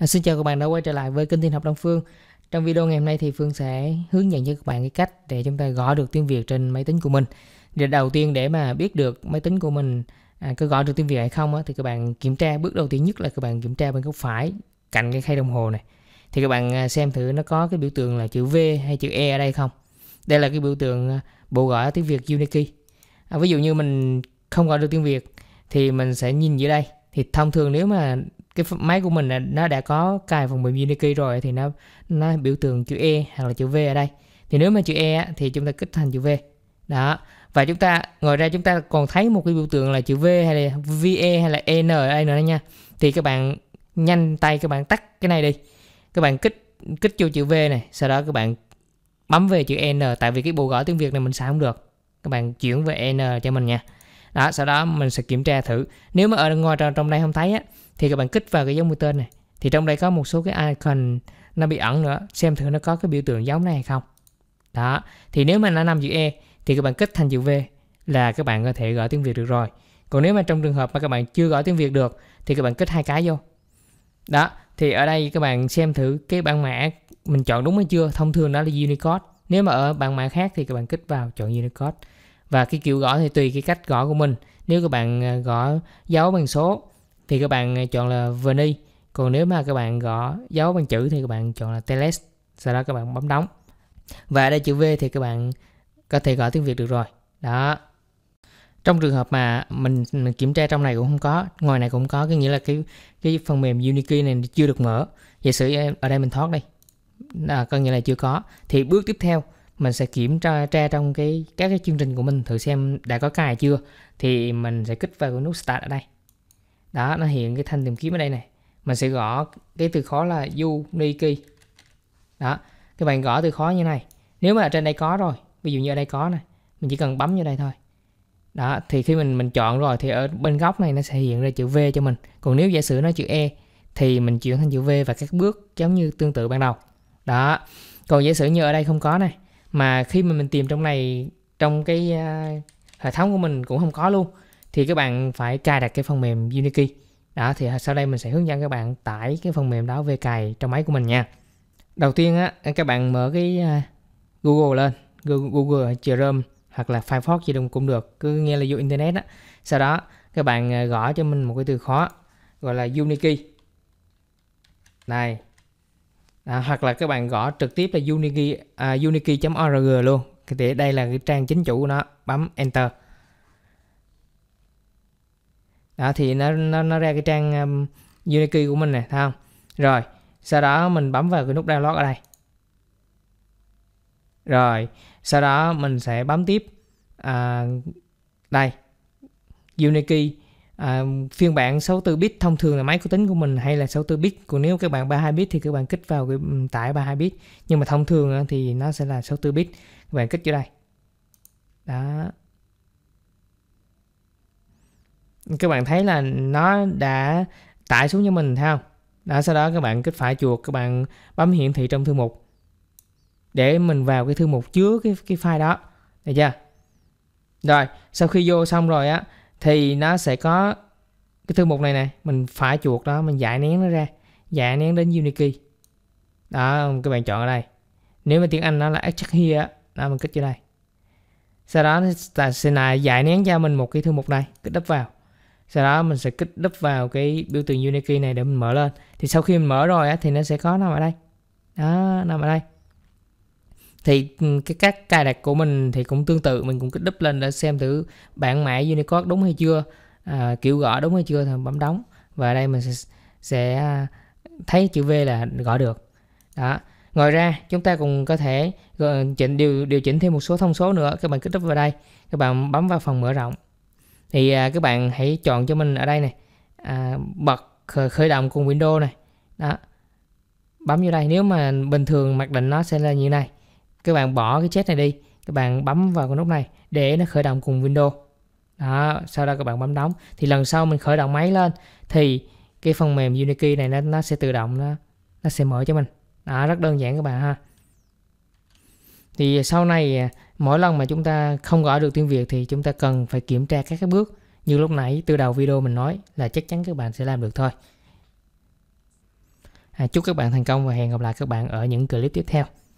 À, xin chào các bạn đã quay trở lại với kênh Thiên học đông Phương. Trong video ngày hôm nay thì Phương sẽ hướng dẫn cho các bạn cái cách để chúng ta gõ được tiếng Việt trên máy tính của mình. Để đầu tiên để mà biết được máy tính của mình à, có gõ được tiếng Việt hay không á, thì các bạn kiểm tra bước đầu tiên nhất là các bạn kiểm tra bên góc phải cạnh cái khay đồng hồ này. Thì các bạn à, xem thử nó có cái biểu tượng là chữ V hay chữ E ở đây không. Đây là cái biểu tượng à, bộ gõ tiếng Việt Unikey. À, ví dụ như mình không gọi được tiếng Việt thì mình sẽ nhìn dưới đây thì thông thường nếu mà cái máy của mình là nó đã có cài phần mềm Unity rồi thì nó nó biểu tượng chữ E hoặc là chữ V ở đây thì nếu mà chữ E thì chúng ta kích thành chữ V đó và chúng ta ngoài ra chúng ta còn thấy một cái biểu tượng là chữ V hay là VE hay là EN ở đây nữa nha thì các bạn nhanh tay các bạn tắt cái này đi các bạn kích kích vô chữ V này sau đó các bạn bấm về chữ N tại vì cái bộ gõ tiếng Việt này mình xài không được các bạn chuyển về N cho mình nha đó sau đó mình sẽ kiểm tra thử nếu mà ở ngoài trong đây không thấy á thì các bạn kích vào cái dấu mũi tên này thì trong đây có một số cái icon nó bị ẩn nữa xem thử nó có cái biểu tượng giống này hay không đó thì nếu mà nó nằm chữ e thì các bạn kích thành chữ v là các bạn có thể gọi tiếng việt được rồi còn nếu mà trong trường hợp mà các bạn chưa gọi tiếng việt được thì các bạn kích hai cái vô đó thì ở đây các bạn xem thử cái bản mã mình chọn đúng hay chưa thông thường đó là unicode nếu mà ở bản mã khác thì các bạn kích vào chọn unicode và cái kiểu gõ thì tùy cái cách gõ của mình nếu các bạn à, gõ dấu bằng số thì các bạn à, chọn là verni còn nếu mà các bạn gõ dấu bằng chữ thì các bạn chọn là teles sau đó các bạn bấm đóng và ở đây chữ v thì các bạn có thể gõ tiếng việt được rồi đó trong trường hợp mà mình, mình kiểm tra trong này cũng không có ngoài này cũng có có nghĩa là cái cái phần mềm Unikey này chưa được mở giả sử à, ở đây mình thoát đây à, có nghĩa là chưa có thì bước tiếp theo mình sẽ kiểm tra, tra trong cái các cái chương trình của mình thử xem đã có cài chưa thì mình sẽ kích vào cái nút start ở đây đó nó hiện cái thanh tìm kiếm ở đây này mình sẽ gõ cái từ khóa là Uniki đó các bạn gõ từ khóa như này nếu mà ở trên đây có rồi ví dụ như ở đây có này mình chỉ cần bấm vô đây thôi đó thì khi mình mình chọn rồi thì ở bên góc này nó sẽ hiện ra chữ V cho mình còn nếu giả sử nó chữ E thì mình chuyển thành chữ V và các bước giống như tương tự ban đầu đó còn giả sử như ở đây không có này mà khi mà mình tìm trong này trong cái uh, hệ thống của mình cũng không có luôn thì các bạn phải cài đặt cái phần mềm Unity đó thì sau đây mình sẽ hướng dẫn các bạn tải cái phần mềm đó về cài trong máy của mình nha đầu tiên á các bạn mở cái à, Google lên Google Chrome hoặc là Firefox gì đâu cũng được cứ nghe là vô internet á sau đó các bạn à, gõ cho mình một cái từ khóa gọi là Unity này à, hoặc là các bạn gõ trực tiếp là uniki uh, à, uniki.org luôn thì đây là cái trang chính chủ của nó bấm enter đó thì nó nó nó ra cái trang um, Unique của mình này thấy không rồi sau đó mình bấm vào cái nút download ở đây rồi sau đó mình sẽ bấm tiếp à, đây Unikey à, phiên bản 64 bit thông thường là máy của tính của mình hay là 64 bit còn nếu các bạn 32 bit thì các bạn kích vào cái um, tải 32 bit nhưng mà thông thường thì nó sẽ là 64 bit các bạn kích vô đây đó các bạn thấy là nó đã tải xuống cho mình thấy không đó sau đó các bạn kích phải chuột các bạn bấm hiển thị trong thư mục để mình vào cái thư mục chứa cái cái file đó được chưa rồi sau khi vô xong rồi á thì nó sẽ có cái thư mục này này mình phải chuột đó mình giải nén nó ra giải nén đến Unikey đó các bạn chọn ở đây nếu mà tiếng Anh nó là extract here đó, mình kích vô đây sau đó sẽ lại giải nén cho mình một cái thư mục này kích đắp vào sau đó mình sẽ kích đúp vào cái biểu tượng Unikey này để mình mở lên thì sau khi mình mở rồi á, thì nó sẽ có nằm ở đây đó nằm ở đây thì ừ, cái các cài đặt của mình thì cũng tương tự mình cũng kích đúp lên để xem thử bản mã Unicode đúng hay chưa à, kiểu gõ đúng hay chưa thì bấm đóng và ở đây mình sẽ, sẽ à, thấy chữ V là gõ được đó ngoài ra chúng ta cũng có thể ờ, chỉnh điều điều chỉnh thêm một số thông số nữa các bạn kích đúp vào đây các bạn bấm vào phần mở rộng thì à, các bạn hãy chọn cho mình ở đây này à, bật khởi động cùng Windows này đó bấm vô đây nếu mà bình thường mặc định nó sẽ là như này các bạn bỏ cái chết này đi các bạn bấm vào cái nút này để nó khởi động cùng Windows đó sau đó các bạn bấm đóng thì lần sau mình khởi động máy lên thì cái phần mềm unity này nó, nó sẽ tự động nó nó sẽ mở cho mình đó rất đơn giản các bạn ha thì sau này à, mỗi lần mà chúng ta không gọi được tiếng Việt thì chúng ta cần phải kiểm tra các cái bước như lúc nãy từ đầu video mình nói là chắc chắn các bạn sẽ làm được thôi. À, chúc các bạn thành công và hẹn gặp lại các bạn ở những clip tiếp theo.